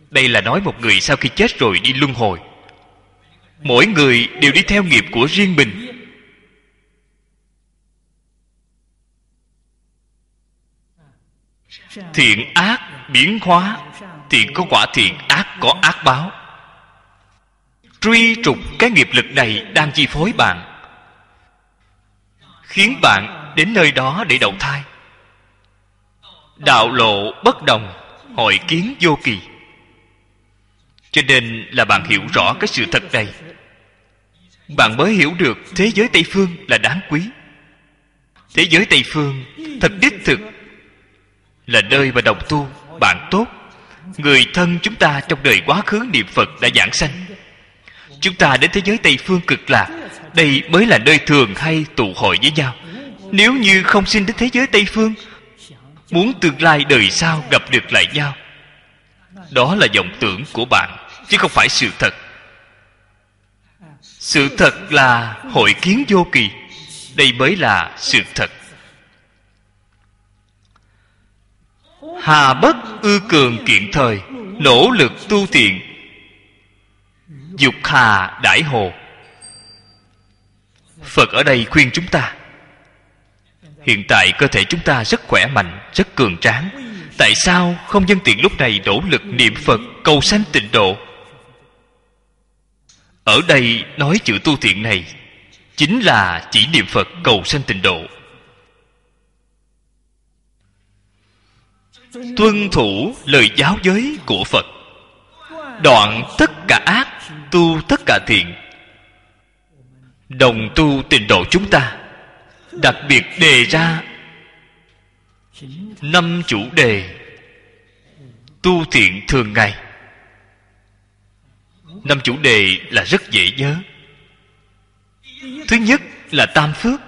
đây là nói một người sau khi chết rồi đi luân hồi mỗi người đều đi theo nghiệp của riêng mình thiện ác biến hóa thiện có quả thiện ác có ác báo truy trục cái nghiệp lực này đang chi phối bạn khiến bạn đến nơi đó để đầu thai đạo lộ bất đồng hội kiến vô kỳ cho nên là bạn hiểu rõ cái sự thật này bạn mới hiểu được thế giới tây phương là đáng quý thế giới tây phương thật đích thực là nơi mà đồng tu bạn tốt người thân chúng ta trong đời quá khứ niệm phật đã giảng sanh chúng ta đến thế giới tây phương cực lạc đây mới là nơi thường hay tụ hội với nhau nếu như không xin đến thế giới tây phương muốn tương lai đời sau gặp được lại nhau đó là vọng tưởng của bạn chứ không phải sự thật sự thật là hội kiến vô kỳ đây mới là sự thật hà bất ư cường kiện thời nỗ lực tu thiện dục hà đại hồ phật ở đây khuyên chúng ta hiện tại cơ thể chúng ta rất khỏe mạnh rất cường tráng Tại sao không dân tiện lúc này nỗ lực niệm Phật cầu sanh tịnh độ? Ở đây nói chữ tu thiện này chính là chỉ niệm Phật cầu sanh tịnh độ. Tuân thủ lời giáo giới của Phật Đoạn tất cả ác Tu tất cả thiện Đồng tu tịnh độ chúng ta Đặc biệt đề ra năm chủ đề tu thiện thường ngày năm chủ đề là rất dễ nhớ thứ nhất là tam phước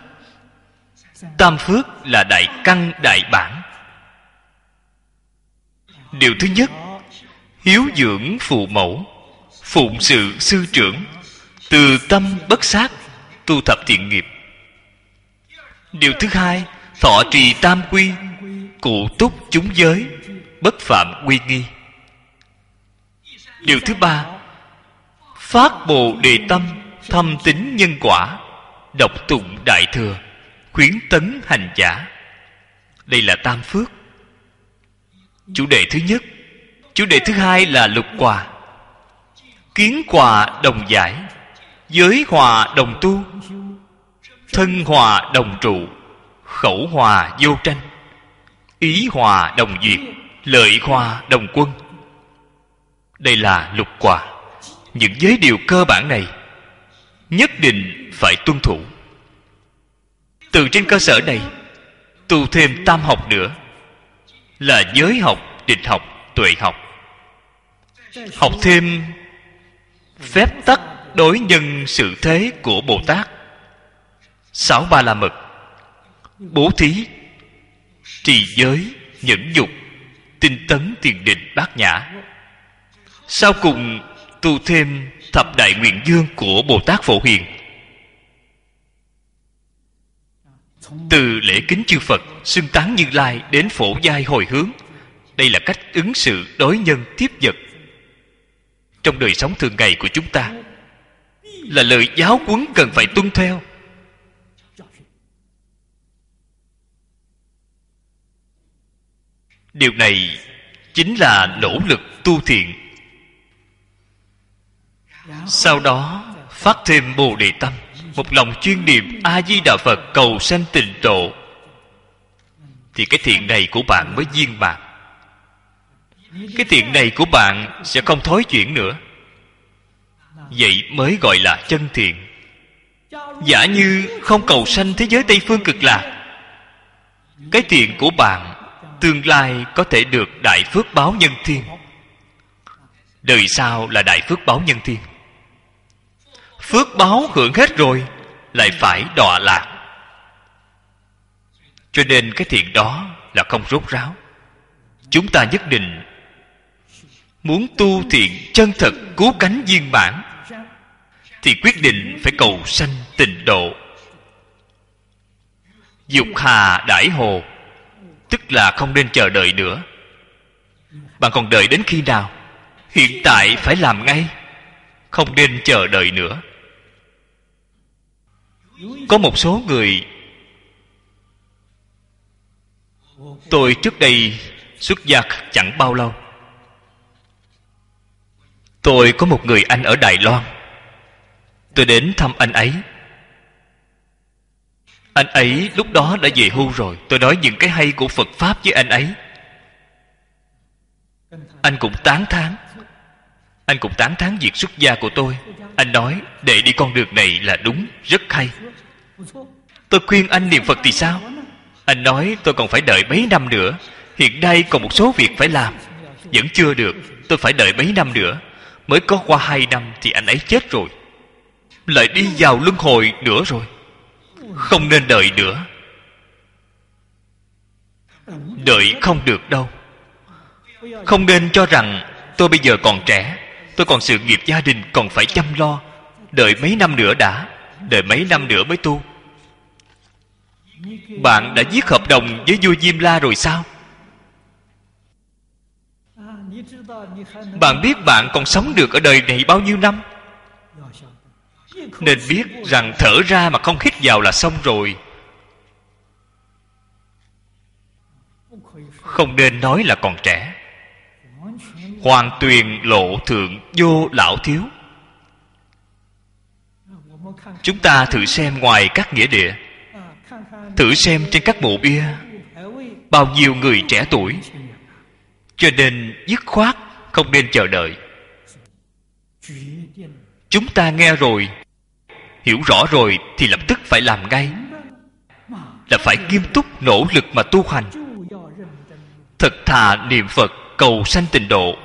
tam phước là đại căn đại bản điều thứ nhất hiếu dưỡng phụ mẫu phụng sự sư trưởng từ tâm bất sát tu thập thiện nghiệp điều thứ hai Thọ trì tam quy Cụ túc chúng giới Bất phạm quy nghi Điều thứ ba Phát bồ đề tâm Thâm tính nhân quả Độc tụng đại thừa Khuyến tấn hành giả Đây là tam phước Chủ đề thứ nhất Chủ đề thứ hai là lục quà Kiến quà đồng giải Giới hòa đồng tu Thân hòa đồng trụ khẩu hòa vô tranh ý hòa đồng duyệt lợi hòa đồng quân đây là lục quả những giới điều cơ bản này nhất định phải tuân thủ từ trên cơ sở này tu thêm tam học nữa là giới học định học tuệ học học thêm phép tắc đối nhân sự thế của bồ tát sáu ba la mật bố thí trì giới nhẫn nhục tinh tấn tiền định bát nhã sau cùng tu thêm thập đại nguyện dương của bồ tát phổ hiền từ lễ kính chư phật xưng tán như lai đến phổ giai hồi hướng đây là cách ứng xử đối nhân tiếp vật trong đời sống thường ngày của chúng ta là lời giáo huấn cần phải tuân theo điều này chính là nỗ lực tu thiện sau đó phát thêm bồ đề tâm một lòng chuyên niệm a di đà phật cầu sanh tịnh độ thì cái thiện này của bạn mới viên mãn cái thiện này của bạn sẽ không thối chuyển nữa vậy mới gọi là chân thiện giả như không cầu sanh thế giới tây phương cực lạc cái thiện của bạn tương lai có thể được đại phước báo nhân thiên đời sau là đại phước báo nhân thiên phước báo hưởng hết rồi lại phải đọa lạc cho nên cái thiện đó là không rốt ráo chúng ta nhất định muốn tu thiện chân thật cứu cánh viên mãn thì quyết định phải cầu sanh tịnh độ dục hà đại hồ tức là không nên chờ đợi nữa bạn còn đợi đến khi nào hiện tại phải làm ngay không nên chờ đợi nữa có một số người tôi trước đây xuất gia chẳng bao lâu tôi có một người anh ở đài loan tôi đến thăm anh ấy anh ấy lúc đó đã về hưu rồi tôi nói những cái hay của phật pháp với anh ấy anh cũng tán thán anh cũng tán thán việc xuất gia của tôi anh nói để đi con đường này là đúng rất hay tôi khuyên anh niệm phật thì sao anh nói tôi còn phải đợi mấy năm nữa hiện nay còn một số việc phải làm vẫn chưa được tôi phải đợi mấy năm nữa mới có qua hai năm thì anh ấy chết rồi lại đi vào luân hồi nữa rồi không nên đợi nữa đợi không được đâu không nên cho rằng tôi bây giờ còn trẻ tôi còn sự nghiệp gia đình còn phải chăm lo đợi mấy năm nữa đã đợi mấy năm nữa mới tu bạn đã viết hợp đồng với vua diêm la rồi sao bạn biết bạn còn sống được ở đời này bao nhiêu năm nên biết rằng thở ra mà không hít vào là xong rồi không nên nói là còn trẻ hoàn tuyền lộ thượng vô lão thiếu chúng ta thử xem ngoài các nghĩa địa thử xem trên các mộ bia bao nhiêu người trẻ tuổi cho nên dứt khoát không nên chờ đợi chúng ta nghe rồi Hiểu rõ rồi thì lập tức phải làm ngay Là phải nghiêm túc nỗ lực mà tu hành Thật thà niệm Phật cầu sanh tịnh độ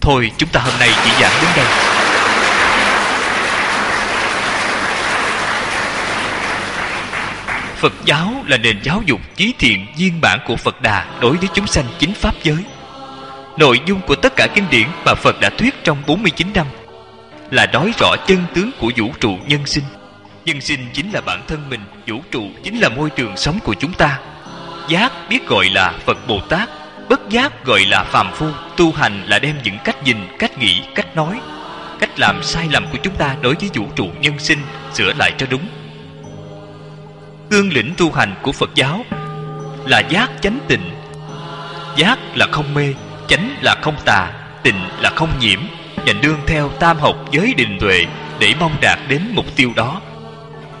Thôi chúng ta hôm nay chỉ giảng đến đây Phật giáo là nền giáo dục chí thiện viên bản của Phật Đà đối với chúng sanh chính Pháp giới nội dung của tất cả kinh điển mà Phật đã thuyết trong 49 năm là nói rõ chân tướng của vũ trụ nhân sinh. Nhân sinh chính là bản thân mình, vũ trụ chính là môi trường sống của chúng ta. Giác biết gọi là Phật Bồ Tát, bất giác gọi là phàm phu, tu hành là đem những cách nhìn, cách nghĩ, cách nói, cách làm sai lầm của chúng ta đối với vũ trụ nhân sinh sửa lại cho đúng. Cương lĩnh tu hành của Phật giáo là giác chánh tịnh, giác là không mê, chánh là không tà tịnh là không nhiễm và đương theo tam học giới định tuệ để mong đạt đến mục tiêu đó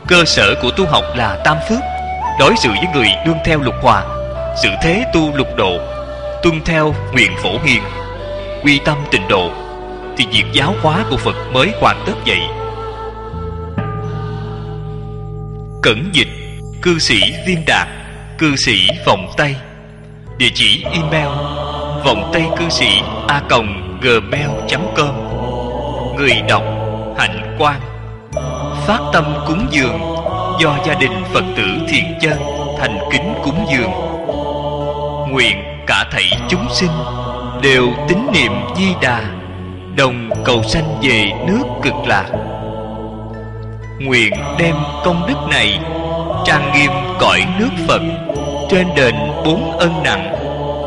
cơ sở của tu học là tam phước đối xử với người đương theo lục hòa sự thế tu lục độ tuân theo nguyện phổ hiền quy tâm tịnh độ thì việc giáo hóa của phật mới hoàn tất vậy cẩn dịch cư sĩ viên đạt cư sĩ vòng tay địa chỉ email vọng tây cư sĩ a còng gmail.com người đọc hạnh quang phát tâm cúng dường do gia đình phật tử thiện chân thành kính cúng dường nguyện cả thảy chúng sinh đều tín niệm di đà đồng cầu sanh về nước cực lạc nguyện đem công đức này trang nghiêm cõi nước phật trên đền bốn ân nặng